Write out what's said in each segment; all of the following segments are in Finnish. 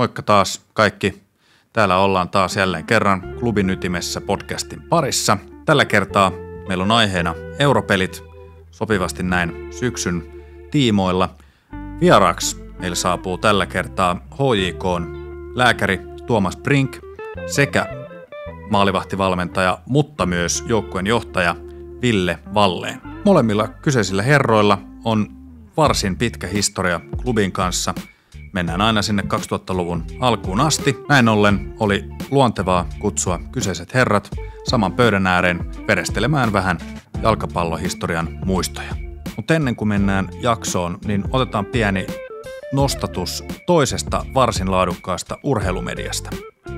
Moikka taas kaikki. Täällä ollaan taas jälleen kerran Klubin ytimessä podcastin parissa. Tällä kertaa meillä on aiheena europelit sopivasti näin syksyn tiimoilla. Vieraaksi meillä saapuu tällä kertaa HJK lääkäri Tuomas Brink sekä maalivahtivalmentaja, mutta myös joukkueen johtaja Ville Valleen. Molemmilla kyseisillä herroilla on varsin pitkä historia klubin kanssa – mennään aina sinne 2000-luvun alkuun asti. Näin ollen oli luontevaa kutsua kyseiset herrat saman pöydän ääreen perestelemään vähän jalkapallohistorian muistoja. Mutta ennen kuin mennään jaksoon, niin otetaan pieni nostatus toisesta varsin laadukkaasta urheilumediasta.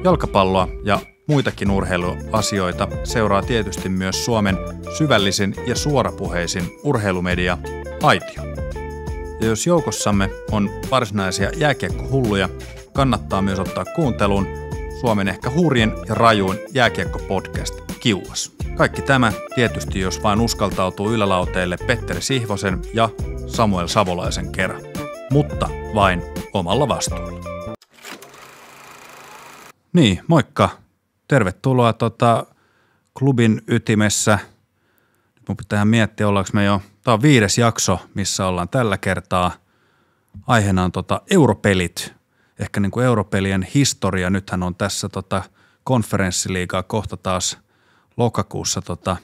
Jalkapalloa ja muitakin urheiluasioita seuraa tietysti myös Suomen syvällisin ja suorapuheisin urheilumedia Aitio. Ja jos joukossamme on varsinaisia jääkiekkohulluja, kannattaa myös ottaa kuunteluun Suomen ehkä hurjin ja rajuin jääkiekkopodcast Kiuas. Kaikki tämä tietysti, jos vain uskaltautuu ylälauteille Petteri Sihvosen ja Samuel Savolaisen kerran, mutta vain omalla vastuulla. Niin, moikka. Tervetuloa tota, klubin ytimessä. Nyt mun pitää miettiä, ollaanko me jo – Tämä on viides jakso, missä ollaan tällä kertaa. Aiheena on tota europelit, ehkä niin kuin europelien historia. Nythän on tässä tota konferenssiliigaa kohta taas lokakuussa tota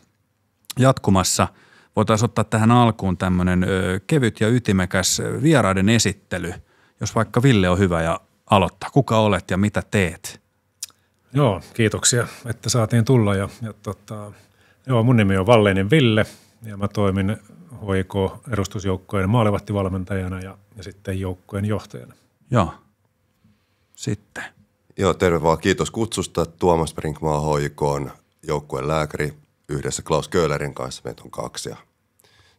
jatkumassa. Voitaisiin ottaa tähän alkuun tämmöinen kevyt ja ytimekäs vieraiden esittely. Jos vaikka Ville on hyvä ja aloittaa. Kuka olet ja mitä teet? Joo, kiitoksia, että saatiin tulla. Ja, ja tota, joo, mun nimi on Valleinen Ville ja mä toimin HIK-edustusjoukkojen maalivahtivalmentajana ja, ja sitten joukkojen johtajana. Joo. Sitten. Joo, terve vaan. Kiitos kutsusta. Tuomas Brinkmaa HIK on joukkueen lääkäri yhdessä Klaus Köhlerin kanssa. Meitä on kaksi ja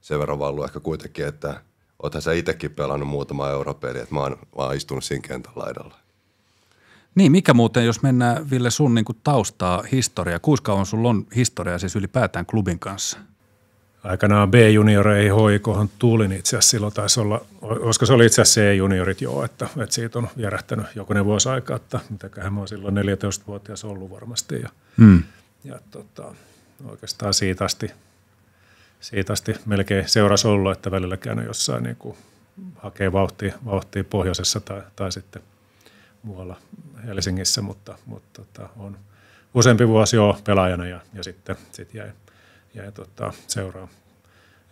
sen verran valuu ehkä kuitenkin, että oothan sä itsekin pelannut muutama europeli, että mä oon vaan istunut siinä kentän laidalla. Niin, mikä muuten, jos mennään Ville sun niin taustaa, historia, kuinka kauan sulla on historia siis ylipäätään klubin kanssa – aikanaan B-junioreihin hoikohan tulin niin itse asiassa silloin taisi olla, koska se oli itse asiassa C-juniorit joo, että, että siitä on vierähtänyt jokunen vuosi aikaa, että mitäköhän mä oon silloin 14-vuotias ollut varmasti ja, mm. ja tota, oikeastaan siitä asti, siitä asti melkein seurasi ollut, että välillä käynyt jossain niin kuin, hakee vauhtia, vauhtia pohjoisessa tai, tai sitten muualla Helsingissä, mutta, mutta tota, on useampi vuosi jo pelaajana ja, ja sitten sit jäi ja tota, seuraa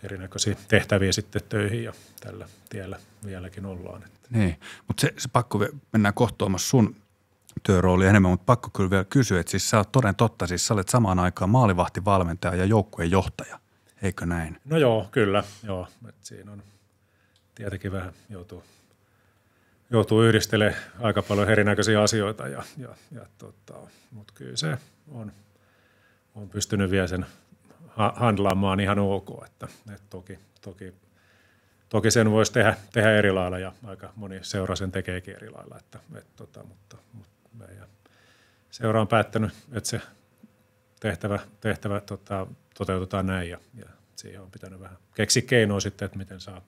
erinäköisiä tehtäviä sitten töihin ja tällä tiellä vieläkin ollaan. Niin, mutta se, se pakko, mennään kohtaamaan sun työrooli enemmän, mutta pakko kyllä vielä kysyä, että siis sä oot toden totta, siis sä olet samaan aikaan maalivahtivalmentaja ja joukkueen johtaja, eikö näin? No joo, kyllä, joo, Et siinä on tietenkin vähän joutuu, joutuu yhdistelemään aika paljon erinäköisiä asioita, ja, ja, ja tota, mutta kyllä se on, on pystynyt vielä sen handlaamaan ihan ok. Että, et toki, toki, toki, sen voisi tehdä, tehdä eri lailla ja aika moni seura sen tekeekin eri lailla. Että, et tota, mutta, mutta seura on päättänyt, että se tehtävä, tehtävä tota, toteutetaan näin ja, ja siihen on pitänyt vähän keksi keinoa sitten, että miten saa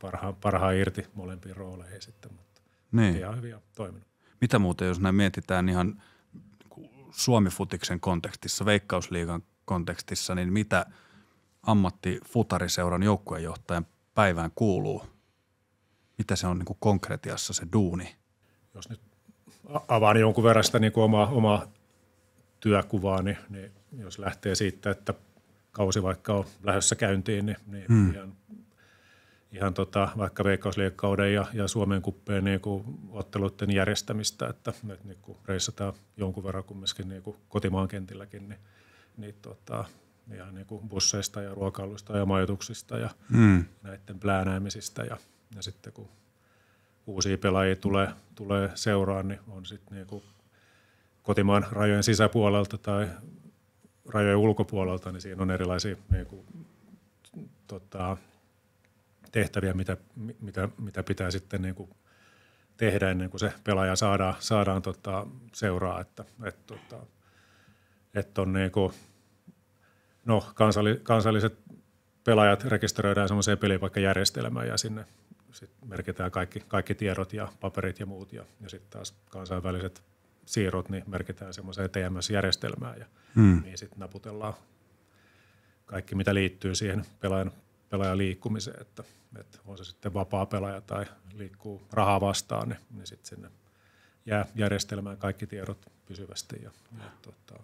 parhaan, parhaan irti molempiin rooleihin sitten, mutta niin. ihan hyvin on toiminut. Mitä muuta, jos näin mietitään ihan niin Suomi-futiksen kontekstissa, Veikkausliigan kontekstissa, niin mitä ammattifutariseuran joukkuejohtajan päivään kuuluu? Mitä se on niin kuin konkretiassa se duuni? Jos nyt avaan jonkun verran sitä niin kuin omaa, omaa työkuvaa, niin, niin jos lähtee siitä, että kausi vaikka on lähdössä käyntiin, niin, niin hmm. ihan, ihan tota, vaikka veikkausliikkauden ja, ja Suomen kuppeen niin kuin otteluiden järjestämistä, että, että niin kuin reissataan jonkun verran kumminkin niin kuin kotimaan kentilläkin, niin – niitä tota, ihan niin kuin busseista ja ruokailuista ja majoituksista ja mm. näiden pläänäämisistä. Ja, ja sitten kun uusia pelaajia tulee, tulee seuraan, niin on sitten niin kuin kotimaan rajojen sisäpuolelta tai rajojen ulkopuolelta, niin siinä on erilaisia niin kuin, tota, tehtäviä, mitä, mitä, mitä pitää sitten niin kuin tehdä ennen kuin se pelaaja saadaan, saadaan tota, seuraa, että et, tota, et on niin kuin, no, kansalli, kansalliset pelaajat rekisteröidään semmoiseen pelipaikkajärjestelmään ja sinne sit merkitään kaikki, kaikki tiedot ja paperit ja muut. Ja, ja sitten taas kansainväliset siirrot niin merkitään semmoiseen TMS-järjestelmään ja hmm. niin sitten naputellaan kaikki, mitä liittyy siihen pelaajan, pelaajan liikkumiseen. Että, että on se sitten vapaa pelaaja tai liikkuu rahaa vastaan, niin, niin sitten sinne jää järjestelmään kaikki tiedot pysyvästi. Ja, ja, tota,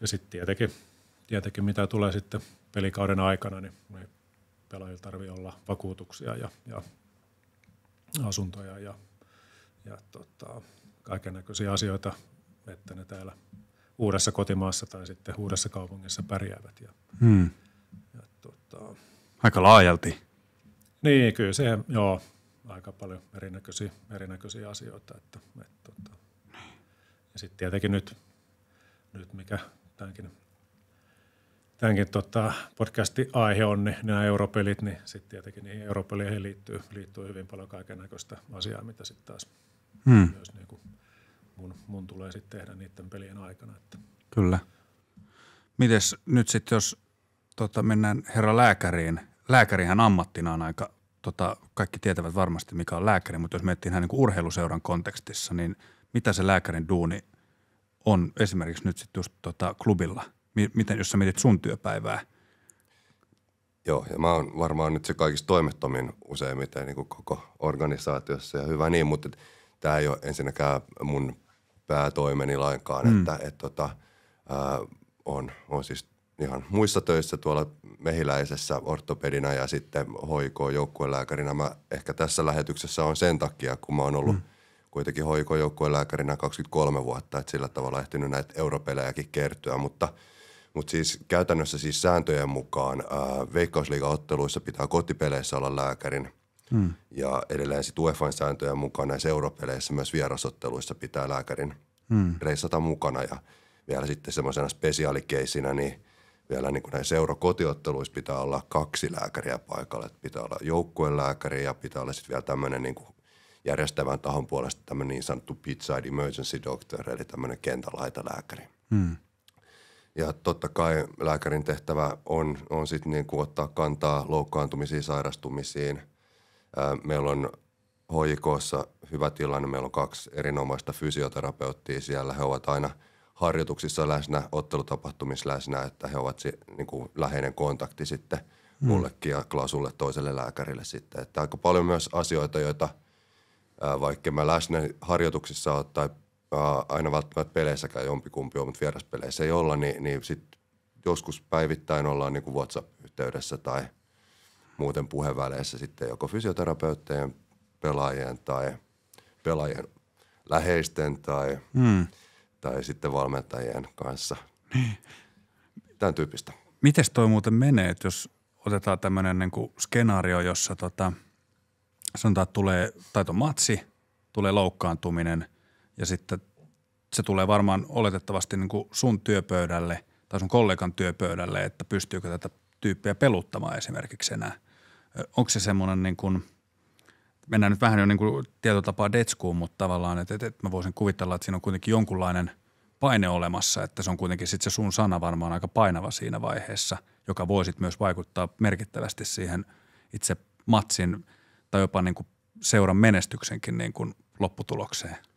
ja sitten tietenkin tietenkin mitä tulee sitten pelikauden aikana, niin ei pelaajilla tarvitse olla vakuutuksia ja, ja asuntoja ja, ja tota, kaiken näköisiä asioita, että ne täällä uudessa kotimaassa tai sitten uudessa kaupungissa pärjäävät. Ja, hmm. ja, tota, Aika laajalti. Niin, kyllä se, joo, aika paljon erinäköisiä, erinäköisiä asioita. Että, et, tota. Ja sitten tietenkin nyt, nyt, mikä tämänkin tämänkin tota, podcastin aihe on, niin nämä europelit, niin sitten tietenkin niihin europeleihin liittyy, liittyy hyvin paljon kaiken näköistä asiaa, mitä sitten taas hmm. myös niin kuin mun, mun, tulee sitten tehdä niiden pelien aikana. Että. Kyllä. Mites nyt sitten, jos tota, mennään herra lääkäriin. Lääkärihän ammattina on aika, tota, kaikki tietävät varmasti mikä on lääkäri, mutta jos miettii niin urheiluseuran kontekstissa, niin mitä se lääkärin duuni on esimerkiksi nyt sitten just tota, klubilla – miten, jos sä mietit sun työpäivää? Joo, ja mä oon varmaan nyt se kaikista toimettomin useimmiten niin kuin koko organisaatiossa ja hyvä niin, mutta tämä ei ole ensinnäkään mun päätoimeni lainkaan, mm. että et, tota, ää, on, on siis ihan muissa töissä tuolla mehiläisessä ortopedina ja sitten hoiko joukkuelääkärinä. Mä ehkä tässä lähetyksessä on sen takia, kun mä oon ollut mm. kuitenkin hoiko joukkuelääkärinä 23 vuotta, että sillä tavalla ehtinyt näitä europelejäkin kertyä, mutta – mutta siis käytännössä siis sääntöjen mukaan Veikkausliiga äh, veikkausliigaotteluissa pitää kotipeleissä olla lääkärin. Hmm. Ja edelleen sitten UEFAn sääntöjen mukaan näissä europeleissä myös vierasotteluissa pitää lääkärin hmm. reissata mukana. Ja vielä sitten semmoisena spesiaalikeisinä, niin vielä niin kuin näissä eurokotiotteluissa pitää olla kaksi lääkäriä paikalla. Et pitää olla lääkäri ja pitää olla sitten vielä tämmöinen niin järjestävän tahon puolesta tämmöinen niin sanottu pizza emergency doctor, eli tämmöinen kentälaitalääkäri. Hmm. Ja totta kai lääkärin tehtävä on, on sit niin kuin ottaa kantaa loukkaantumisiin, sairastumisiin. meillä on HJKssa hyvä tilanne, meillä on kaksi erinomaista fysioterapeuttia siellä. He ovat aina harjoituksissa läsnä, ottelutapahtumissa läsnä, että he ovat si, niin kuin läheinen kontakti sitten mm. mullekin ja Klausulle toiselle lääkärille sitten. Että aika paljon myös asioita, joita – vaikka mä läsnä harjoituksissa tai aina välttämättä peleissäkään jompikumpi on, mutta vieraspeleissä ei olla, niin, niin sitten joskus päivittäin ollaan niin kuin WhatsApp-yhteydessä tai muuten puheväleissä sitten joko fysioterapeuttien, pelaajien tai pelaajien läheisten tai, mm. tai sitten valmentajien kanssa. Niin. Tämän tyyppistä. Miten toi muuten menee, että jos otetaan tämmöinen niin kuin skenaario, jossa tota, sanotaan, että tulee, taito matsi, tulee loukkaantuminen – ja sitten se tulee varmaan oletettavasti niin kuin sun työpöydälle tai sun kollegan työpöydälle, että pystyykö tätä tyyppiä peluttamaan esimerkiksi enää. Onko se semmoinen niin kuin, mennään nyt vähän jo niin kuin tietotapaa detskuun, mutta tavallaan, että, että, että mä voisin kuvitella, että siinä on kuitenkin jonkunlainen paine olemassa, että se on kuitenkin sitten se sun sana varmaan aika painava siinä vaiheessa, joka voisit myös vaikuttaa merkittävästi siihen itse matsin tai jopa niin kuin seuran menestyksenkin niin kuin lopputulokseen –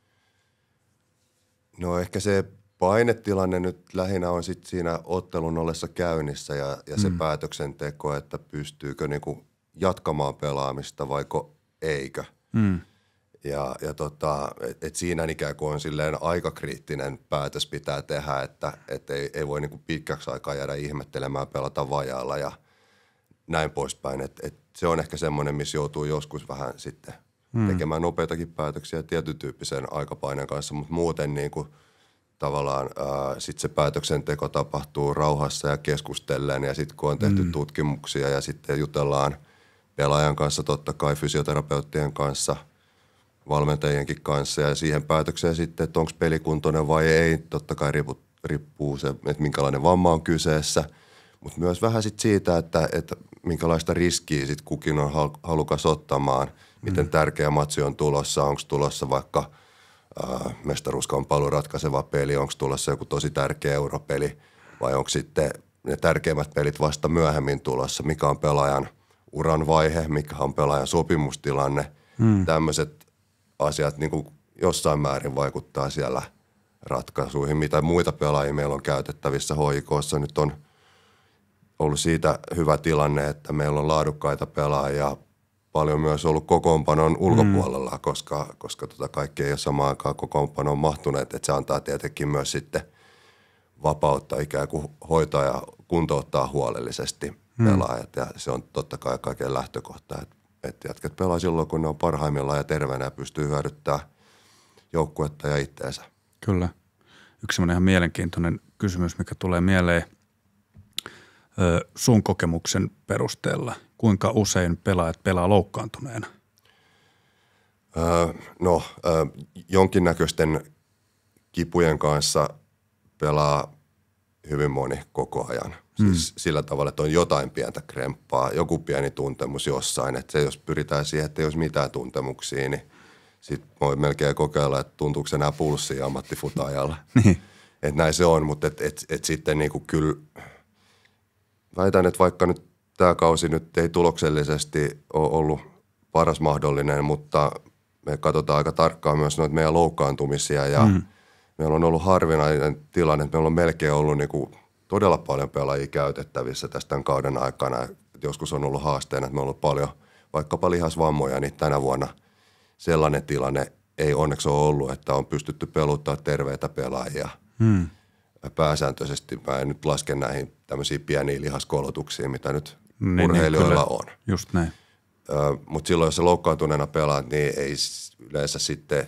No ehkä se painetilanne nyt lähinnä on sit siinä ottelun ollessa käynnissä ja, ja se mm. päätöksenteko, että pystyykö niinku jatkamaan pelaamista vaiko eikö. Mm. Ja, ja tota, et, et siinä ikään kuin on silleen kriittinen päätös pitää tehdä, että et ei, ei voi niinku pitkäksi aikaa jäädä ihmettelemään pelata vajalla ja näin poispäin. Et, et se on ehkä semmoinen, missä joutuu joskus vähän sitten – hmm. tekemään nopeitakin päätöksiä tietyn tyyppisen aikapaineen kanssa, mutta muuten niin kuin tavallaan ää, sit se päätöksenteko tapahtuu rauhassa ja keskustellen ja sitten kun on tehty hmm. tutkimuksia ja sitten jutellaan pelaajan kanssa, totta kai fysioterapeuttien kanssa, valmentajienkin kanssa ja siihen päätökseen sitten, että onko pelikuntoinen vai ei, totta kai riippuu, riippuu se, että minkälainen vamma on kyseessä – mutta myös vähän sit siitä, että, että minkälaista riskiä sit kukin on halukas ottamaan – miten mm. tärkeä matsi on tulossa, onko tulossa vaikka äh, mestaruuskamppailun ratkaiseva peli, onko tulossa joku tosi tärkeä europeli vai onko sitten ne tärkeimmät pelit vasta myöhemmin tulossa, mikä on pelaajan uran vaihe, mikä on pelaajan sopimustilanne. Mm. Tämmöiset asiat niin kuin jossain määrin vaikuttaa siellä ratkaisuihin, mitä muita pelaajia meillä on käytettävissä hoikoissa. Nyt on ollut siitä hyvä tilanne, että meillä on laadukkaita pelaajia paljon myös ollut kokoonpanon mm. ulkopuolella, mm. koska, koska tota kaikki ei ole samaan aikaan kokoonpanoon mahtuneet. Että se antaa tietenkin myös sitten vapautta ikään kuin hoitaa ja kuntouttaa huolellisesti mm. pelaajat. Ja se on totta kai kaiken lähtökohta, että et jätket pelaa silloin, kun ne on parhaimmillaan ja terveenä ja pystyy hyödyttämään joukkuetta ja itteensä. Kyllä. Yksi semmoinen ihan mielenkiintoinen kysymys, mikä tulee mieleen – sun kokemuksen perusteella, kuinka usein pelaajat pelaa loukkaantuneena? Öö, no, öö, jonkinnäköisten kipujen kanssa pelaa hyvin moni koko ajan. Mm. Siis sillä tavalla, että on jotain pientä kremppaa, joku pieni tuntemus jossain. Että se, jos pyritään siihen, että jos mitään tuntemuksia, niin sitten voi melkein kokeilla, että tuntuuko se enää pulssia ammattifutajalla. Niin. Että näin se on, mutta et, et, et sitten niinku kyllä väitän, että vaikka nyt tämä kausi nyt ei tuloksellisesti ole ollut paras mahdollinen, mutta me katsotaan aika tarkkaan myös noita meidän loukkaantumisia ja mm. meillä on ollut harvinainen tilanne, että meillä on melkein ollut niin kuin todella paljon pelaajia käytettävissä tästä kauden aikana. Joskus on ollut haasteena, että meillä on ollut paljon vaikkapa lihasvammoja, niin tänä vuonna sellainen tilanne ei onneksi ole ollut, että on pystytty peluttaa terveitä pelaajia. Mm. Pääsääntöisesti mä en nyt laske näihin tämmöisiin pieniin lihaskolotuksiin, mitä nyt niin, niin, urheilijoilla niin, kyllä. on. Just näin. Mutta silloin, jos se loukkaantuneena pelaa, niin ei yleensä sitten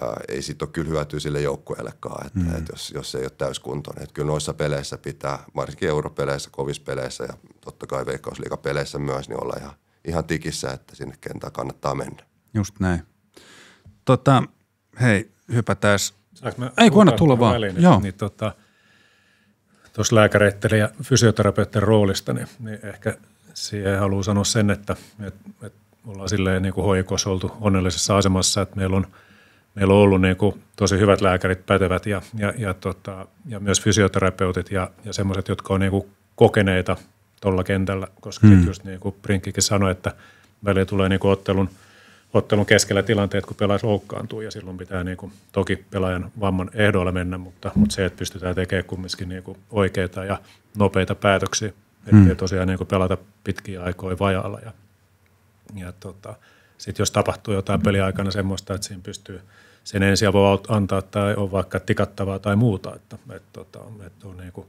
ää, ei sit ole kyllä hyötyä sille joukkueellekaan, että mm. et jos, jos ei ole täyskuntoinen. Et kyllä noissa peleissä pitää, varsinkin europeleissä, kovissa peleissä ja totta kai veikkausliikapeleissä myös, niin olla ihan, ihan tikissä, että sinne kentään kannattaa mennä. Just näin. Tota, hei, hypätään. Ei, kun anna tulla vaan. Joo. Niin, tota, – tuossa lääkäreiden ja fysioterapeuttien roolista, niin, niin ehkä siihen haluan sanoa sen, että, että, että ollaan silleen niin kuin hoikossa oltu onnellisessa asemassa, että meillä on, meillä on ollut niin kuin tosi hyvät lääkärit, pätevät ja, ja, ja, tota, ja myös fysioterapeutit ja, ja semmoiset, jotka on niin kuin kokeneita tuolla kentällä, koska mm. just niin kuin Prinkkikin sanoi, että välillä tulee niin kuin ottelun – ottelun keskellä tilanteet, kun pelaaja loukkaantuu ja silloin pitää niin kuin, toki pelaajan vamman ehdoilla mennä, mutta, mutta se, että pystytään tekemään kumminkin niin kuin, oikeita ja nopeita päätöksiä, ettei mm. tosiaan niin kuin, pelata pitkiä aikoja vajalla. Ja, ja tota, sitten jos tapahtuu jotain peliaikana semmoista, että siinä pystyy sen ensiä voi antaa tai on vaikka tikattavaa tai muuta, että, että, tota, että on niin kuin,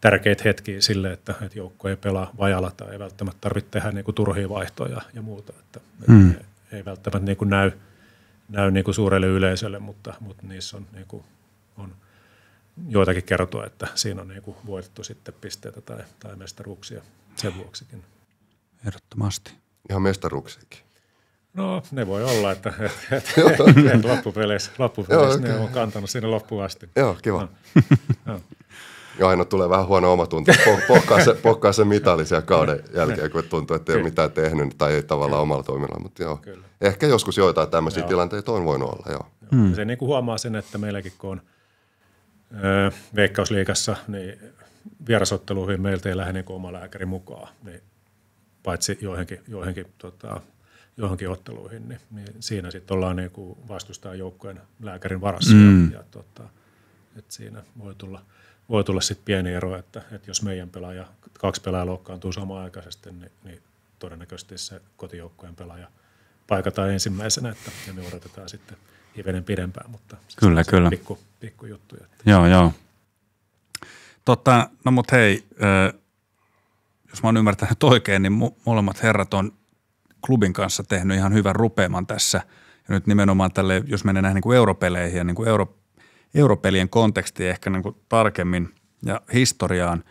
tärkeät hetkiä sille, että, että joukko ei pelaa vajalla tai ei välttämättä tarvitse tehdä niin kuin, turhia vaihtoja ja muuta. Että, mm. että hmm ei välttämättä niin kuin näy, näy niin kuin suurelle yleisölle, mutta, mutta niissä on, niin kuin, on joitakin kertoa, että siinä on niin kuin voitettu sitten pisteitä tai, tai mestaruuksia sen vuoksikin. Ehdottomasti. Ihan mestaruuksikin. No ne voi olla, että et, et, et, et loppupeleissä, loppupeleissä Joo, okay. ne on kantanut sinne loppuun asti. Joo, kiva. No. no. Joo, tulee vähän huono omatunto. Pohkaa se, pohkaa se mitali siellä kauden jälkeen, kun tuntuu, että ei ole mitään tehnyt tai ei tavallaan omalla toimilla. Mutta joo. Kyllä. Ehkä joskus joitain tämmöisiä joo. tilanteita on voinut olla, joo. Hmm. Se niin kuin huomaa sen, että meilläkin kun on ö, Veikkausliikassa, niin vierasotteluihin meiltä ei lähde niin oma lääkäri mukaan. Niin paitsi joihinkin, joihinkin tota, johonkin otteluihin, niin, niin siinä sitten ollaan niin kuin vastustaa joukkueen lääkärin varassa. Hmm. Ja, mm. ja tota, et siinä voi tulla – voi tulla sitten pieni ero, että, että jos meidän pelaaja, kaksi pelaajaa loukkaantuu samaan aikaisesti, niin, niin todennäköisesti se kotijoukkojen pelaaja paikataan ensimmäisenä, että ja me odotetaan sitten hivenen pidempään, mutta se kyllä, kyllä. Pikku, pikku juttuja. Että. Joo, joo. Totta, no mut hei, jos mä oon ymmärtänyt oikein, niin molemmat herrat on klubin kanssa tehnyt ihan hyvän rupeaman tässä. Ja nyt nimenomaan tälle, jos menee näihin niin kuin europeleihin ja niin kuin euro, europelien kontekstiin ehkä niin kuin tarkemmin ja historiaan,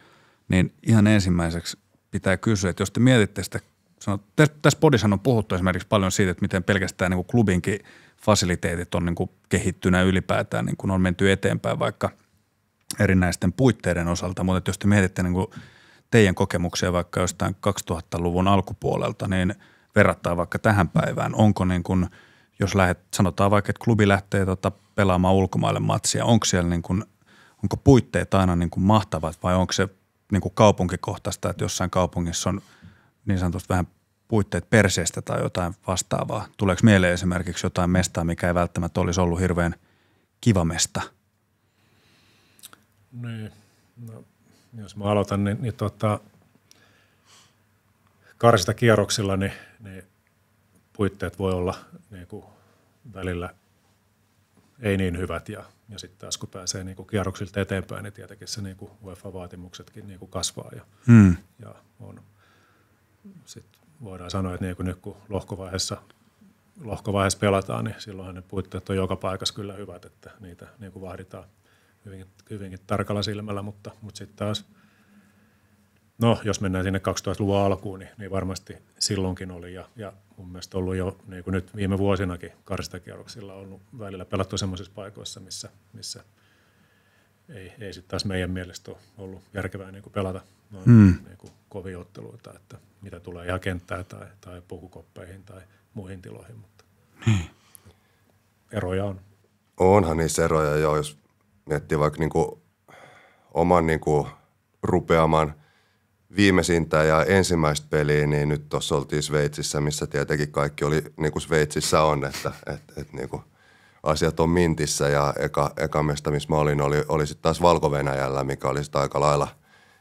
niin ihan ensimmäiseksi pitää kysyä, että jos te mietitte sitä, tässä podissa on puhuttu esimerkiksi paljon siitä, että miten pelkästään niin kuin klubinkin fasiliteetit on niin kuin kehittynä ylipäätään, niin kuin on menty eteenpäin vaikka erinäisten puitteiden osalta, mutta jos te mietitte niin kuin teidän kokemuksia vaikka jostain 2000-luvun alkupuolelta, niin verrattuna vaikka tähän päivään, onko niin kuin, jos lähdet, sanotaan vaikka, että klubi lähtee tota pelaamaan ulkomaille matsia? Onko siellä niin kuin, onko puitteet aina niin kuin mahtavat vai onko se niin kuin kaupunkikohtaista, että jossain kaupungissa on niin sanotusti vähän puitteet perseestä tai jotain vastaavaa? Tuleeko mieleen esimerkiksi jotain mestaa, mikä ei välttämättä olisi ollut hirveän kiva mesta? Niin. No, jos mä aloitan, niin, niin tota, karsita kierroksilla, niin, niin puitteet voi olla niin kuin välillä – ei niin hyvät ja, ja sitten taas kun pääsee niin kierroksilta eteenpäin, niin tietenkin se niin UEFA-vaatimuksetkin niin kasvaa ja, hmm. ja on. Sitten voidaan sanoa, että niin kuin nyt kun lohkovaiheessa, lohkovaiheessa pelataan, niin silloinhan ne puitteet on joka paikassa kyllä hyvät, että niitä niin vahditaan hyvinkin, hyvinkin tarkalla silmällä, mutta, mutta sitten taas – No, jos mennään sinne 2000-luvun alkuun, niin, niin varmasti silloinkin oli ja, ja mun mielestä ollut jo niin kuin nyt viime vuosinakin karstakierroksilla ollut välillä pelattu sellaisissa paikoissa, missä, missä ei, ei sitten taas meidän mielestä ole ollut järkevää niin kuin pelata noin hmm. niin kuin kovia otteluita, että mitä tulee ihan kenttään tai, tai pukukoppeihin tai muihin tiloihin, mutta hmm. eroja on. Onhan niissä eroja, jo, jos miettii vaikka niin kuin oman niin kuin rupeaman – viimeisintä ja ensimmäistä peliä, niin nyt tuossa oltiin Sveitsissä, missä tietenkin kaikki oli niin kuin Sveitsissä on, että et, et, niin kuin asiat on mintissä ja eka, eka mesta, missä mä olin, oli, oli sitten taas valko mikä oli sitten aika lailla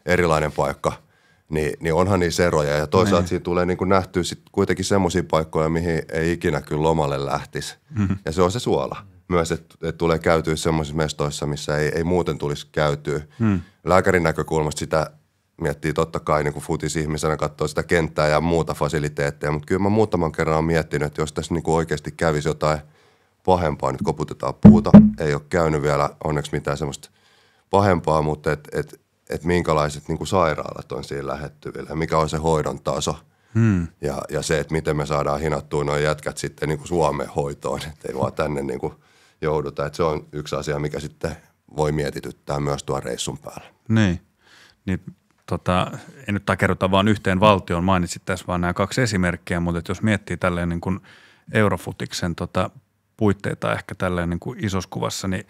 erilainen paikka, niin, niin onhan niissä eroja ja toisaalta niin. siinä tulee niin kuin nähtyä sit kuitenkin semmoisia paikkoja, mihin ei ikinä kyllä lomalle lähtisi mm-hmm. ja se on se suola myös, että, et tulee käytyä semmoisissa mestoissa, missä ei, ei muuten tulisi käytyä. Mm. Lääkärin näkökulmasta sitä miettii totta kai niin futisihmisenä katsoo sitä kenttää ja muuta fasiliteetteja, mutta kyllä mä muutaman kerran olen miettinyt, että jos tässä niin kuin oikeasti kävisi jotain pahempaa, nyt koputetaan puuta, ei ole käynyt vielä onneksi mitään semmoista pahempaa, mutta että et, et minkälaiset niin kuin sairaalat on siinä lähettyvillä, mikä on se hoidon taso hmm. ja, ja se, että miten me saadaan hinattua nuo jätkät sitten niin kuin Suomen hoitoon, ei vaan tänne niin kuin jouduta, että se on yksi asia, mikä sitten voi mietityttää myös tuon reissun päällä. Niin. Niin tota, en nyt takerrota vaan yhteen valtioon, mainitsit tässä vaan nämä kaksi esimerkkiä, mutta jos miettii tälleen niin kuin Eurofutiksen tota, puitteita ehkä tälleen niin kuin isossa kuvassa, niin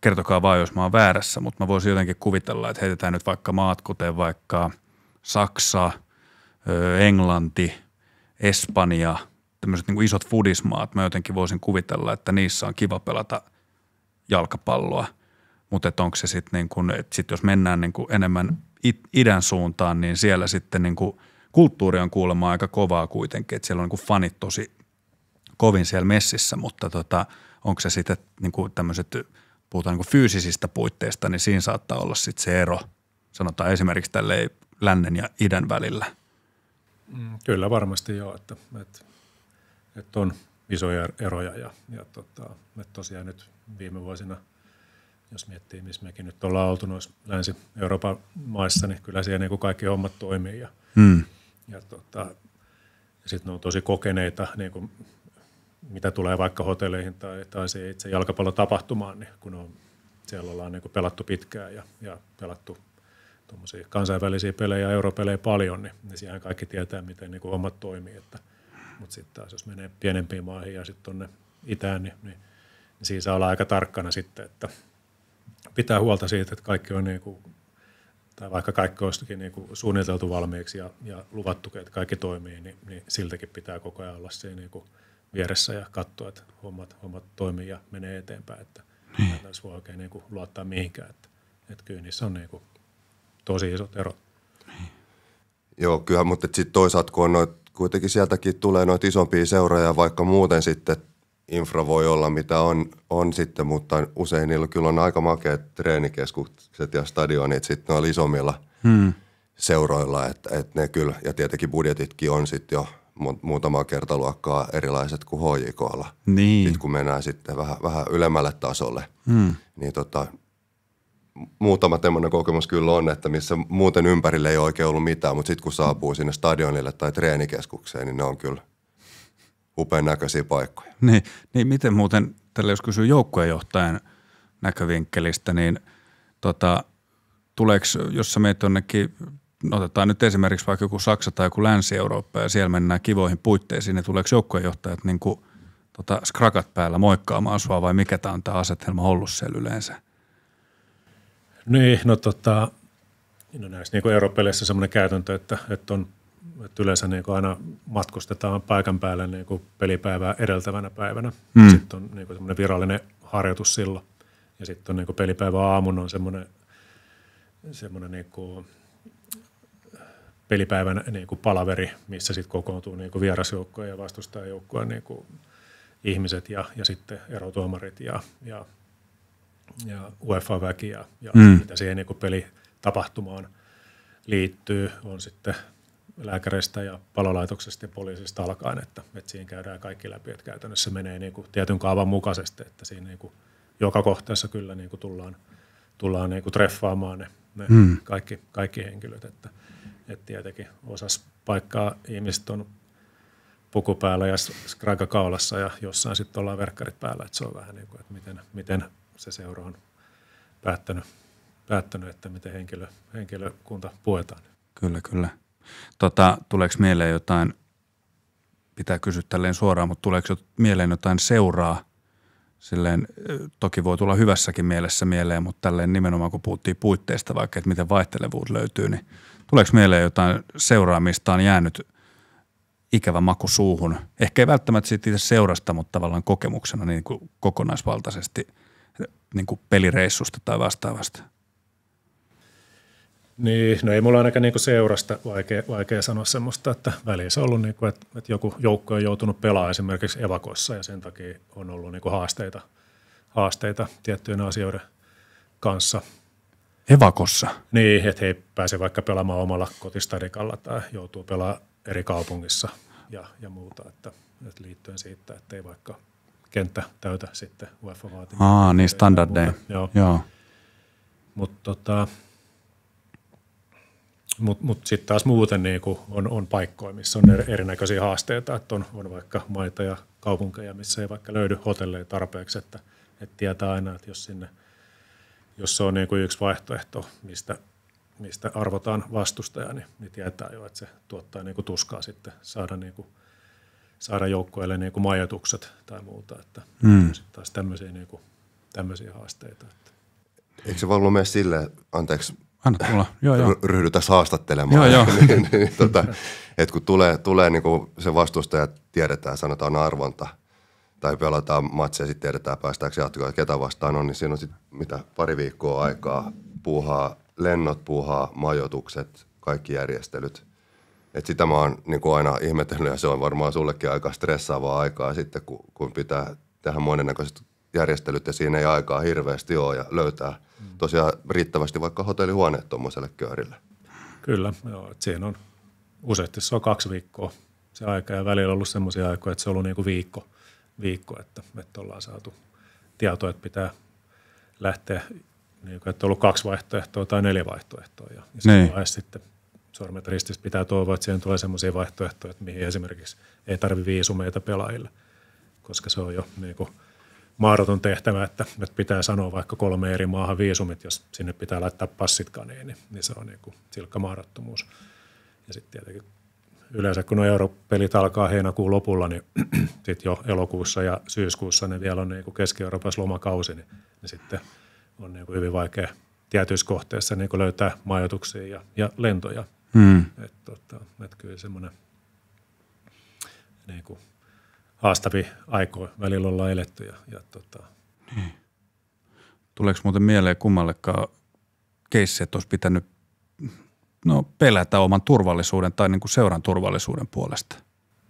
kertokaa vaan, jos mä oon väärässä, mutta mä voisin jotenkin kuvitella, että heitetään nyt vaikka maat, kuten vaikka Saksa, Englanti, Espanja, tämmöiset niin isot fudismaat, mä jotenkin voisin kuvitella, että niissä on kiva pelata jalkapalloa, mutta onko se sitten, niin kun, sit jos mennään niin enemmän it, idän suuntaan, niin siellä sitten niin kuin kulttuuri on kuulemma aika kovaa kuitenkin, että siellä on niin kuin fanit tosi kovin siellä messissä, mutta tota, onko se sitten niin kuin tämmöiset, puhutaan niin kuin fyysisistä puitteista, niin siinä saattaa olla sitten se ero, sanotaan esimerkiksi tälle lännen ja idän välillä. Mm, kyllä varmasti joo, että, että, että on isoja eroja ja, ja tota, että tosiaan nyt viime vuosina – jos miettii, missä mekin nyt ollaan oltu noissa Länsi-Euroopan maissa, niin kyllä siellä niin kaikki hommat toimii. Ja, mm. ja, tota, ja sitten ne on tosi kokeneita, niin kuin, mitä tulee vaikka hotelleihin tai, tai se itse jalkapallotapahtumaan, niin kun on, siellä ollaan niin pelattu pitkään ja, ja pelattu tuommoisia kansainvälisiä pelejä ja europelejä paljon, niin, niin siellä kaikki tietää, miten niin kuin hommat toimii. Että, mutta sitten taas jos menee pienempiin maihin ja sitten tuonne itään, niin, niin, niin siinä saa olla aika tarkkana sitten, että pitää huolta siitä, että kaikki on niin kuin, tai vaikka kaikki olisikin niin kuin suunniteltu valmiiksi ja, ja luvattu, että kaikki toimii, niin, niin siltäkin pitää koko ajan olla siinä niin kuin vieressä ja katsoa, että hommat, hommat toimii ja menee eteenpäin. Että niin. tässä voi oikein niin kuin luottaa mihinkään. Että, että kyllä niissä on niin kuin tosi isot erot. Niin. Joo, kyllä, mutta sitten toisaalta kun on noit, kuitenkin sieltäkin tulee noita isompia seuraajia, vaikka muuten sitten infra voi olla mitä on, on sitten, mutta usein niillä kyllä on aika makeat treenikeskukset ja stadionit sitten noilla isommilla hmm. seuroilla, että et ne kyllä, ja tietenkin budjetitkin on sitten jo muutama kertaluokkaa erilaiset kuin HJKlla. Niin. Sitten kun mennään sitten vähän, vähän ylemmälle tasolle, hmm. niin tota, muutama tämmöinen kokemus kyllä on, että missä muuten ympärille ei oikein ollut mitään, mutta sitten kun saapuu sinne stadionille tai treenikeskukseen, niin ne on kyllä – upean näköisiä paikkoja. Niin, niin miten muuten, tällä jos kysyy joukkueenjohtajan näkövinkkelistä, niin tota, tuleeko, jos sä meet jonnekin, no otetaan nyt esimerkiksi vaikka joku Saksa tai joku Länsi-Eurooppa ja siellä mennään kivoihin puitteisiin, niin tuleeko joukkueenjohtajat niin kuin, tota, skrakat päällä moikkaamaan sua vai mikä tämä on tämä asetelma ollut siellä yleensä? Niin, no tota, no näissä niin Euroopan semmoinen käytäntö, että, että on – että yleensä niin aina matkustetaan paikan päälle niin pelipäivää edeltävänä päivänä. Mm. Sitten on niin semmoinen virallinen harjoitus silloin. Ja sitten on niin pelipäivä aamun on semmoinen, semmoinen niin pelipäivän niin palaveri, missä sitten kokoontuu niin vierasjoukkoja ja vastustajajoukkoja niin ihmiset ja, ja sitten erotuomarit ja, ja, ja UEFA-väki ja, ja mm. mitä siihen niin pelitapahtumaan liittyy. On sitten lääkäreistä ja palolaitoksesta ja poliisista alkaen, että, että siinä käydään kaikki läpi, että käytännössä menee niin kuin tietyn kaavan mukaisesti, että siinä niin kuin joka kohteessa kyllä niin kuin tullaan, tullaan niin kuin treffaamaan ne, ne hmm. kaikki, kaikki henkilöt, että, että tietenkin osas paikkaa ihmiset on puku päällä ja skraika kaulassa ja jossain sitten ollaan verkkarit päällä, että se on vähän niin kuin, että miten, miten se seura on päättänyt, päättänyt että miten henkilö, henkilökunta puetaan. Kyllä, kyllä. Tota, tuleeko mieleen jotain, pitää kysyä tälleen suoraan, mutta tuleeko mieleen jotain seuraa? Silleen, toki voi tulla hyvässäkin mielessä mieleen, mutta tälleen nimenomaan kun puhuttiin puitteista vaikka, että miten vaihtelevuus löytyy, niin tuleeko mieleen jotain seuraa, mistä on jäänyt ikävä maku suuhun? Ehkä ei välttämättä siitä itse seurasta, mutta tavallaan kokemuksena niin kuin kokonaisvaltaisesti niin kuin pelireissusta tai vastaavasta – niin, no ei mulla ainakaan niinku seurasta vaikea, vaikea sanoa semmoista, että välissä on ollut, niinku että, et joku joukko on joutunut pelaamaan esimerkiksi evakossa ja sen takia on ollut niinku haasteita, haasteita tiettyjen asioiden kanssa. Evakossa? Niin, että he pääse vaikka pelaamaan omalla kotistadikalla tai joutuu pelaamaan eri kaupungissa ja, ja muuta, että, että liittyen siitä, että ei vaikka kenttä täytä sitten UEFA-vaatimuksia. Aa, niin standardeja. Joo. Joo. Mutta tota, mutta mut, sitten taas muuten niin on, on paikkoja, missä on erinäköisiä haasteita, että on, on vaikka maita ja kaupunkeja, missä ei vaikka löydy hotelleja tarpeeksi, että, että tietää aina, että jos sinne, jos se on niin kuin yksi vaihtoehto, mistä, mistä arvotaan vastustaja, niin, niin tietää jo, että se tuottaa niin kuin tuskaa sitten saada, niin kuin, saada joukkoille niin kuin majoitukset tai muuta, että hmm. sitten taas tämmöisiä, niin kuin, tämmöisiä haasteita. Että. Eikö se vaan myös silleen, anteeksi Anna tulla. Joo, joo. ryhdytä saastattelemaan. Joo, joo. Niin, niin, niin, tota, et kun tulee, tulee niin kun se vastustaja, tiedetään, sanotaan arvonta, tai pelataan ja sitten tiedetään päästäänkö jatkoon, ketä vastaan on, niin siinä on sit, mitä pari viikkoa aikaa puuhaa, lennot puuhaa, majoitukset, kaikki järjestelyt. Et sitä mä oon niin aina ihmetellyt ja se on varmaan sullekin aika stressaavaa aikaa sitten, kun, kun pitää tehdä monennäköiset järjestelyt ja siinä ei aikaa hirveästi ole ja löytää – Mm. tosiaan riittävästi vaikka hotellihuoneet tuommoiselle köörille. Kyllä, joo, että siinä on useasti se on kaksi viikkoa se aika ja välillä on ollut semmoisia aikoja, että se on ollut niin kuin viikko, viikko että, että ollaan saatu tietoa, että pitää lähteä, niin kuin, että on ollut kaksi vaihtoehtoa tai neljä vaihtoehtoa ja, ja niin. sitten sormet ristissä pitää toivoa, että siihen tulee semmoisia vaihtoehtoja, että mihin esimerkiksi ei tarvi viisumeita pelaajille, koska se on jo niin kuin – mahdoton tehtävä, että, että pitää sanoa vaikka kolme eri maahan viisumit, jos sinne pitää laittaa passit kaneen, niin, niin, niin se on niin kuin silkka mahdottomuus. Ja sitten tietenkin yleensä kun nuo europelit alkaa heinäkuun lopulla, niin sitten jo elokuussa ja syyskuussa ne vielä on niin Keski-Euroopassa lomakausi, niin, niin sitten on niin kuin hyvin vaikea tietyissä kohteissa niin kuin löytää majoituksia ja, ja lentoja. Hmm. Että tota, et kyllä semmoinen niin kuin Haastavi aikoja välillä ollaan eletty. Ja, ja tota. niin. Tuleeko muuten mieleen kummallekaan keissi, että olisi pitänyt no, pelätä oman turvallisuuden tai niin kuin seuran turvallisuuden puolesta?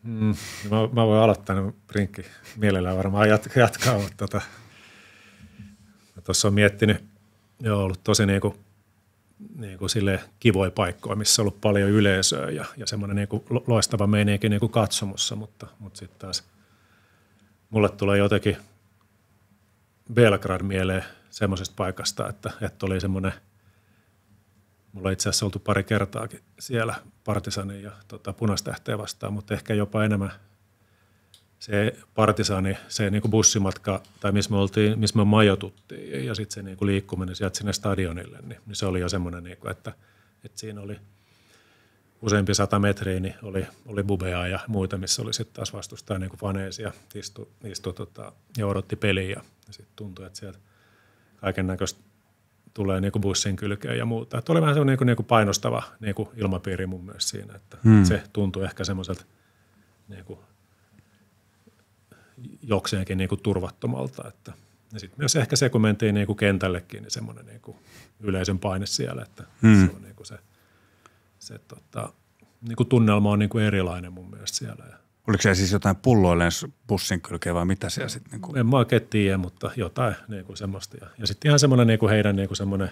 Mm, mä, mä voin aloittaa, niin Rinkki mielellään varmaan jat, jatkaa, mutta tota, tuossa on miettinyt ja ollut tosi niin kuin, niin kuin sille kivoja paikkoja, missä on ollut paljon yleisöä ja, ja semmoinen niin loistava meininki niin katsomussa, mutta, mutta sitten taas – mulle tulee jotenkin Belgrad mieleen semmoisesta paikasta, että, että oli semmoinen, mulla itse asiassa oltu pari kertaakin siellä partisanin ja tota, punastähteen vastaan, mutta ehkä jopa enemmän se partisani, se niin kuin bussimatka, tai missä me, oltiin, missä me majoituttiin, ja sitten se niin kuin liikkuminen sieltä sinne stadionille, niin, niin se oli jo semmoinen, niin kuin, että, että siinä oli – useampi sata metriä, niin oli, oli bubeaa ja muita, missä oli sitten taas vastustaa niin faneisia, istu, istu tota, ja odotti peliä. Ja sitten tuntui, että sieltä kaiken näköistä tulee niin bussin kylkeen ja muuta. Että oli vähän semmoinen niin, niin painostava niin ilmapiiri mun mielestä siinä, että hmm. se tuntui ehkä semmoiselta niin kuin, jokseenkin niin kuin turvattomalta. Että, ja sitten myös ehkä se, kun mentiin niin kuin kentällekin, niin semmoinen niin kuin yleisön paine siellä, että hmm. se on niin kuin se – se tota, niin kuin tunnelma on niin kuin erilainen mun mielestä siellä. Oliko se siis jotain pulloilleen bussin kylkeä vai mitä siellä sitten? Niin en mä oikein tiedä, mutta jotain niin kuin semmoista. Ja, ja sitten ihan semmoinen niin kuin heidän niin kuin semmoinen,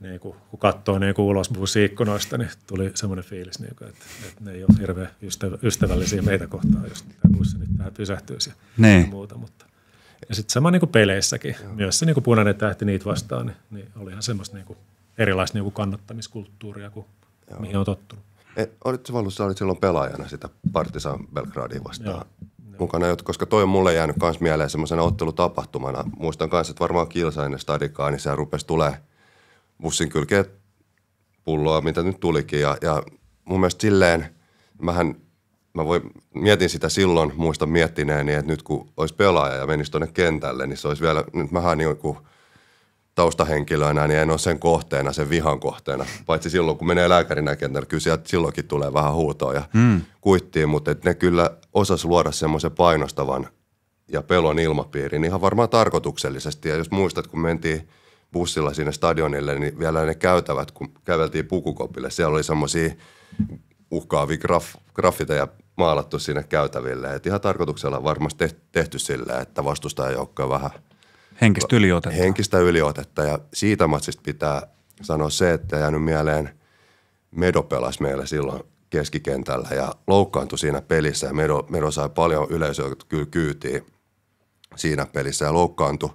niin kuin, kun katsoo niin kuin ulos bussiikkunoista, niin tuli semmoinen fiilis, niin kuin, että, että, ne ei ole hirveän ystävä, ystävällisiä meitä kohtaan, jos tämä bussi nyt tähän pysähtyisi niin. ja muuta. Mutta. Ja sitten sama niin kuin peleissäkin, Joo. myös se niin kuin punainen tähti niitä vastaan, niin, niin olihan semmoista niin kuin – erilaista niin kuin kannattamiskulttuuria kuin Joo. mihin on tottunut. E, olit Vallu, sä olit silloin pelaajana sitä Partisan Belgradia vastaan Joo. mukana, koska toi on mulle jäänyt myös mieleen semmoisena ottelutapahtumana. Muistan myös, että varmaan Kilsainen stadikaa, niin se rupesi tulee bussin kylkeen pulloa, mitä nyt tulikin. Ja, ja mun mielestä silleen, mähän mä voi, mietin sitä silloin, muistan miettineeni, että nyt kun olisi pelaaja ja menisi tuonne kentälle, niin se olisi vielä, nyt mähän niin kuin taustahenkilöinä, niin en ole sen kohteena, sen vihan kohteena. Paitsi silloin, kun menee lääkärinäkentällä, kyllä sieltä silloinkin tulee vähän huutoa ja mm. kuittiin, mutta ne kyllä osas luoda semmoisen painostavan ja pelon ilmapiirin niin ihan varmaan tarkoituksellisesti. Ja jos muistat, kun mentiin bussilla sinne stadionille, niin vielä ne käytävät, kun käveltiin pukukopille, siellä oli semmoisia uhkaavia graf, graffiteja maalattu sinne käytäville. Et ihan tarkoituksella varmasti tehty sillä, että vastustajajoukkoja vähän – Henkistä yliotetta. Henkistä yliotetta ja siitä matsista pitää sanoa se, että jäänyt mieleen Medo pelasi meillä silloin keskikentällä ja loukkaantui siinä pelissä ja Medo, Medo sai paljon yleisöä kyytiin siinä pelissä ja loukkaantui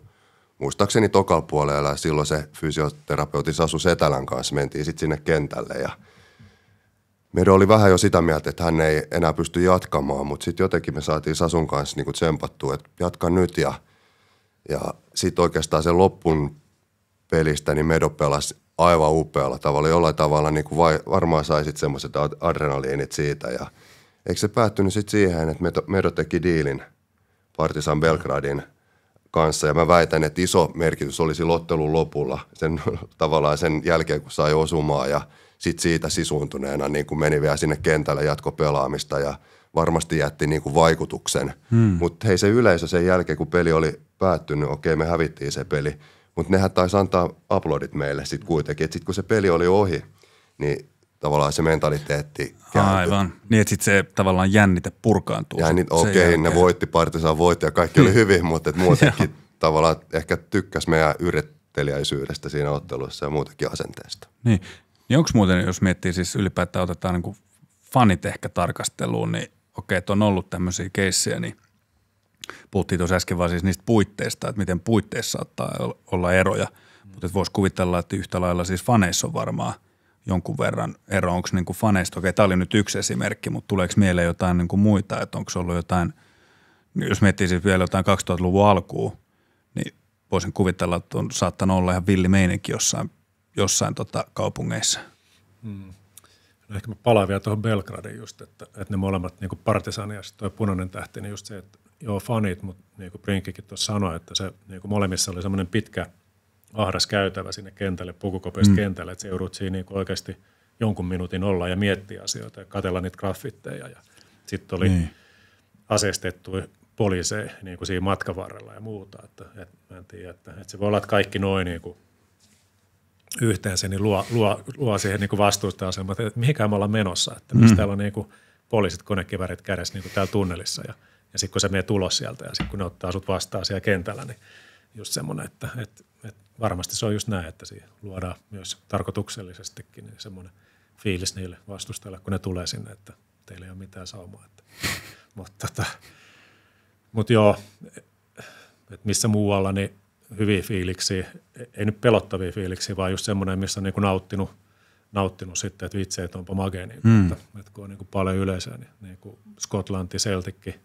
muistaakseni tokal puolella ja silloin se fysioterapeutti Sasu Setälän kanssa mentiin sitten sinne kentälle ja Medo oli vähän jo sitä mieltä, että hän ei enää pysty jatkamaan, mutta sitten jotenkin me saatiin Sasun kanssa niinku tsempattua, että jatka nyt ja – ja sitten oikeastaan se loppun pelistä niin Medo pelasi aivan upealla tavalla. Jollain tavalla niin kuin vai, varmaan sai sitten semmoiset adrenaliinit siitä. Ja eikö se päättynyt sitten siihen, että Medo, Medo teki diilin Partisan Belgradin kanssa. Ja mä väitän, että iso merkitys oli lottelun lopulla, sen, tavallaan sen jälkeen, kun sai osumaan. Ja sitten siitä sisuuntuneena niin kuin meni vielä sinne kentällä jatkopelaamista ja varmasti jätti niin kuin vaikutuksen. Hmm. Mutta hei se yleisö sen jälkeen, kun peli oli päättynyt, okei me hävittiin se peli, mutta nehän taisi antaa uploadit meille sitten kuitenkin. Sitten kun se peli oli ohi, niin tavallaan se mentaliteetti kääntyi. Aivan. Niin, että sitten se tavallaan jännite purkaantuu. Jännit, okei, okay, ne voitti, partisaan voitti ja kaikki oli niin. hyvin, mutta et muutenkin tavallaan ehkä tykkäs meidän yrittelijäisyydestä siinä ottelussa ja muutenkin asenteesta. Niin, niin onko muuten, jos miettii siis ylipäätään otetaan niinku fanit ehkä tarkasteluun, niin okei, okay, että on ollut tämmöisiä keissejä, niin Puhuttiin tuossa äsken vaan siis niistä puitteista, että miten puitteissa saattaa olla eroja, mm. mutta voisi kuvitella, että yhtä lailla siis faneissa on varmaan jonkun verran ero. Onko niinku faneista, okei tämä oli nyt yksi esimerkki, mutta tuleeko mieleen jotain niinku muita, että onko ollut jotain, jos miettii siis vielä jotain 2000-luvun alkuun, niin voisin kuvitella, että on saattanut olla ihan villi meininki jossain, jossain tota kaupungeissa. Hmm. No ehkä mä palaan vielä tuohon Belgradin just, että, että ne molemmat niin partisan ja tuo punainen tähti, niin just se, että joo fanit, mutta niin kuin Brinkikin tuossa sanoi, että se niin kuin molemmissa oli semmoinen pitkä ahdas käytävä sinne kentälle, pukukopeista mm. kentälle, että se joudut siinä niin oikeasti jonkun minuutin olla ja miettiä asioita ja katella niitä graffitteja. Ja sitten oli niin. asestettu poliiseja niin kuin siinä matkan varrella ja muuta. Että, et, mä en tiedä, että, että se voi olla, että kaikki noin niin kuin yhteensä niin luo, luo, luo siihen niin vastuusta asemaan, että mihinkään me ollaan menossa, että mm. täällä on niin kuin poliisit konekivärit kädessä niin kuin täällä tunnelissa ja – ja sitten kun sä menet ulos sieltä ja sitten kun ne ottaa sut vastaan siellä kentällä, niin just semmoinen, että, että, että varmasti se on just näin, että siihen luodaan myös tarkoituksellisestikin niin semmoinen fiilis niille vastustajille, kun ne tulee sinne, että teillä ei ole mitään saumaa. Että, mutta tota, mut joo, että missä muualla, niin hyviä fiiliksiä, ei nyt pelottavia fiiliksiä, vaan just semmoinen, missä on niin nauttinut, nauttinut sitten, että vitsi, että onpa mageni, Niin mm. että, että kun on niin kuin paljon yleisöä, niin, niin kuin Skotlanti, Celticki,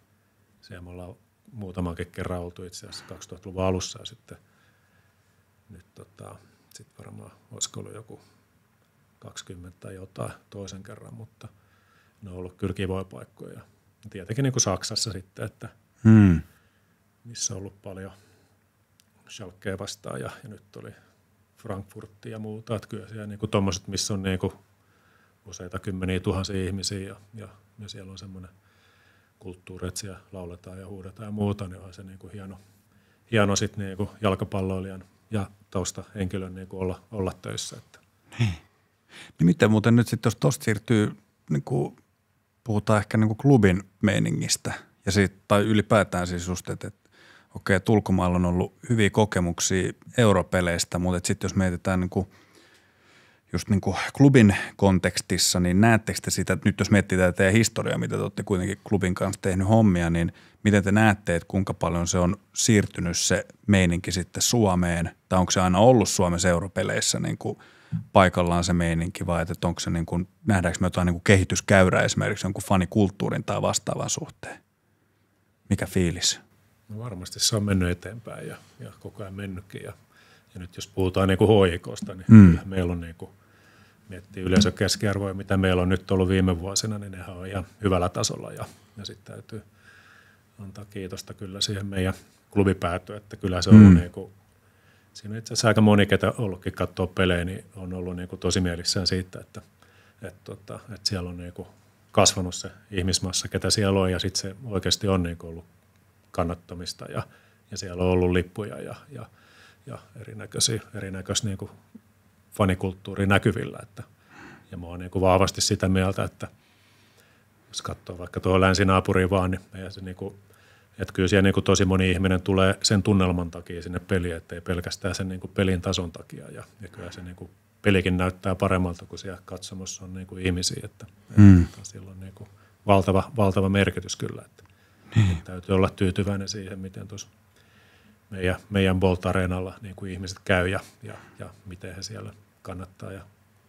siellä me ollaan muutamankin kerran oltu itse asiassa 2000-luvun alussa ja sitten nyt tota, sit varmaan olisiko ollut joku 20 tai jotain toisen kerran, mutta ne on ollut kyllä kivoja paikkoja. Tietenkin niin kuin Saksassa sitten, että hmm. missä on ollut paljon Schalkea vastaan ja, ja nyt oli Frankfurtti ja muuta. Että kyllä siellä niin kuin missä on niin kuin useita kymmeniä tuhansia ihmisiä ja, ja, ja siellä on semmoinen – kulttuurit siellä lauletaan ja huudetaan ja muuta, niin on se niin kuin hieno, hieno sit niin kuin jalkapalloilijan ja taustahenkilön niin kuin olla, olla töissä. Että. Niin. Miten muuten nyt sitten, jos tuosta siirtyy, niin kuin, puhutaan ehkä niin kuin klubin meiningistä ja sit, tai ylipäätään siis just, että, että okei, okay, on ollut hyviä kokemuksia europeleistä, mutta sitten jos mietitään niin kuin – just niin kuin klubin kontekstissa, niin näettekö te sitä, että nyt jos miettii tätä teidän historiaa, mitä te olette kuitenkin klubin kanssa tehnyt hommia, niin miten te näette, että kuinka paljon se on siirtynyt se meininki sitten Suomeen, tai onko se aina ollut Suomen europeleissä niin kuin paikallaan se meininki, vai että onko se niin kuin, nähdäänkö me jotain niin kuin kehityskäyrää esimerkiksi jonkun fanikulttuurin tai vastaavan suhteen? Mikä fiilis? No varmasti se on mennyt eteenpäin ja, ja koko ajan mennytkin ja ja nyt jos puhutaan niin kuin niin mm. meillä on niin kuin miettii yleisökeskiarvoja, mitä meillä on nyt ollut viime vuosina, niin nehän on ihan hyvällä tasolla ja, ja sitten täytyy antaa kiitosta kyllä siihen meidän klubipäätyä, että kyllä se on mm. ollut niin kuin, siinä itse asiassa aika moni, ketä ollutkin katsoa pelejä, niin on ollut niin kuin tosi mielissään siitä, että, että, että, tota, että siellä on niin kuin kasvanut se ihmismassa, ketä siellä on ja sitten se oikeasti on niin kuin ollut kannattamista ja, ja siellä on ollut lippuja ja, ja, ja erinäköisiä, erinäköisiä niin fanikulttuuri näkyvillä. Että, ja mä oon niin kuin vahvasti sitä mieltä, että jos katsoo vaikka tuo länsinaapuri vaan, niin, se niin kuin, että kyllä siellä niin kuin tosi moni ihminen tulee sen tunnelman takia sinne peliin, ettei pelkästään sen niin kuin pelin tason takia. Ja, ja kyllä se niin kuin pelikin näyttää paremmalta, kun siellä katsomossa on niin kuin ihmisiä. Että, mm. että sillä on niin kuin valtava, valtava merkitys kyllä. Että, niin. että täytyy olla tyytyväinen siihen, miten tuossa meidän, meidän Bolt-areenalla niin kuin ihmiset käy ja, ja, ja miten he siellä kannattaa ja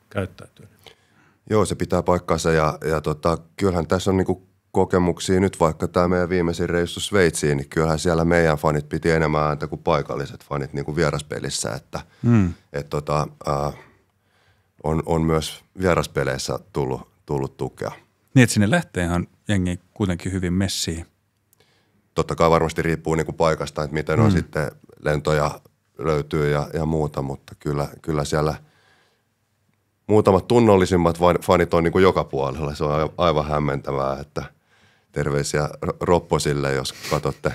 käyttäytyy. Joo, se pitää paikkansa ja, ja tota, kyllähän tässä on niinku kokemuksia nyt vaikka tämä meidän viimeisin reissu Sveitsiin, niin kyllähän siellä meidän fanit piti enemmän ääntä kuin paikalliset fanit niin kuin vieraspelissä, että mm. et tota, äh, on, on myös vieraspeleissä tullut, tullut tukea. Niin, että sinne lähtee ihan jengi kuitenkin hyvin messiin totta kai varmasti riippuu niin kuin paikasta, että miten mm. on sitten lentoja löytyy ja, ja muuta, mutta kyllä, kyllä siellä muutamat tunnollisimmat fanit on niin kuin joka puolella. Se on aivan hämmentävää, että terveisiä Ropposille, jos katsotte,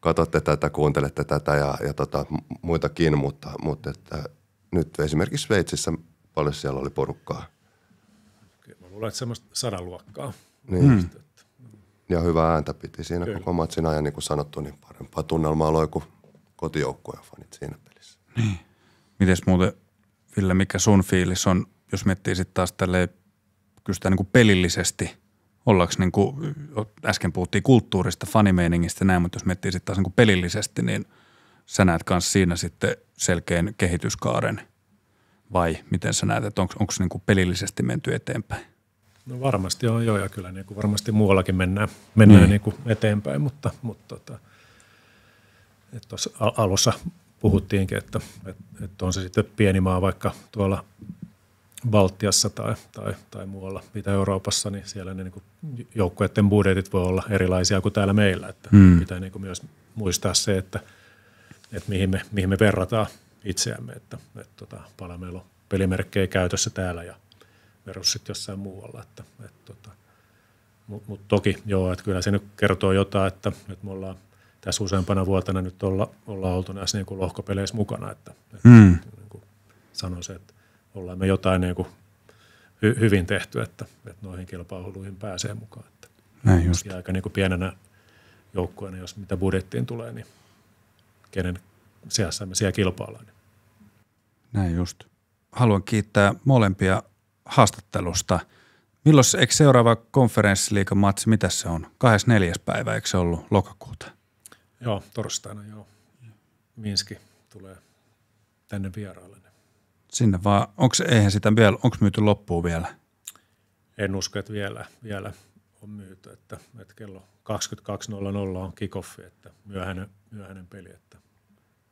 katsotte tätä, kuuntelette tätä ja, ja tota, muitakin, mutta, mutta että nyt esimerkiksi Sveitsissä paljon siellä oli porukkaa. Okei, mä luulen, että semmoista sadan luokkaa. Niin. Mm ja hyvä ääntä piti siinä Kyllä. koko matsin ajan, niin kuin sanottu, niin parempaa tunnelmaa loi kuin kotijoukkueen fanit siinä pelissä. Niin. Mites muuten, Ville, mikä sun fiilis on, jos miettii sitten taas tälle kystää niin kuin pelillisesti, ollaanko niin kuin, äsken puhuttiin kulttuurista, fanimeiningistä näin, mutta jos miettii sitten taas niin kuin pelillisesti, niin sä näet myös siinä sitten selkeän kehityskaaren vai miten sä näet, että onko niin pelillisesti menty eteenpäin? No varmasti on joo, ja kyllä niin kuin varmasti muuallakin mennään, mennään mm. niin kuin niinku eteenpäin, mutta, mutta tota, tuossa alussa puhuttiinkin, että, että, on se sitten pieni maa vaikka tuolla Baltiassa tai, tai, tai muualla Itä-Euroopassa, niin siellä ne niin joukkueiden budjetit voi olla erilaisia kuin täällä meillä. Että mm. Pitää niin kuin myös muistaa se, että, että mihin, me, mihin me verrataan itseämme, että, että tota, paljon meillä on pelimerkkejä käytössä täällä ja – versus sitten jossain muualla. Että, et, tota. Mutta mut toki joo, että kyllä se nyt kertoo jotain, että, että me ollaan tässä useampana vuotena nyt olla, ollaan oltu näissä niin kuin lohkopeleissä mukana. Että, mm. että, hmm. niin kuin sanoisin, että ollaan me jotain niin kuin hy, hyvin tehty, että, että noihin kilpailuihin pääsee mukaan. Että, Näin just. Ja aika niin kuin pienenä joukkueena, jos mitä budjettiin tulee, niin kenen seassa me siellä kilpaillaan. Niin. Näin just. Haluan kiittää molempia haastattelusta. Milloin, eikö seuraava konferenssiliikan matsi, mitä se on? 24. päivä, eikö se ollut lokakuuta? Joo, torstaina joo. Minski tulee tänne vieraalle. Sinne vaan, onko eihän sitä vielä, onko myyty loppuun vielä? En usko, että vielä, vielä on myyty, että, että kello 22.00 on kikoffi, että myöhäinen, myöhäinen peli. Että.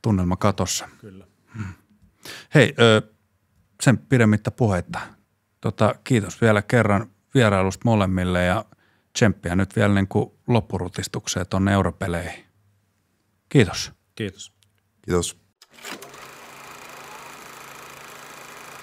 Tunnelma katossa. Kyllä. Hmm. Hei, ö, sen pidemmittä puheita. Tota, kiitos vielä kerran vierailusta molemmille ja tsemppiä nyt vielä niin kuin loppurutistukseen tuonne europeleihin. Kiitos. Kiitos. Kiitos.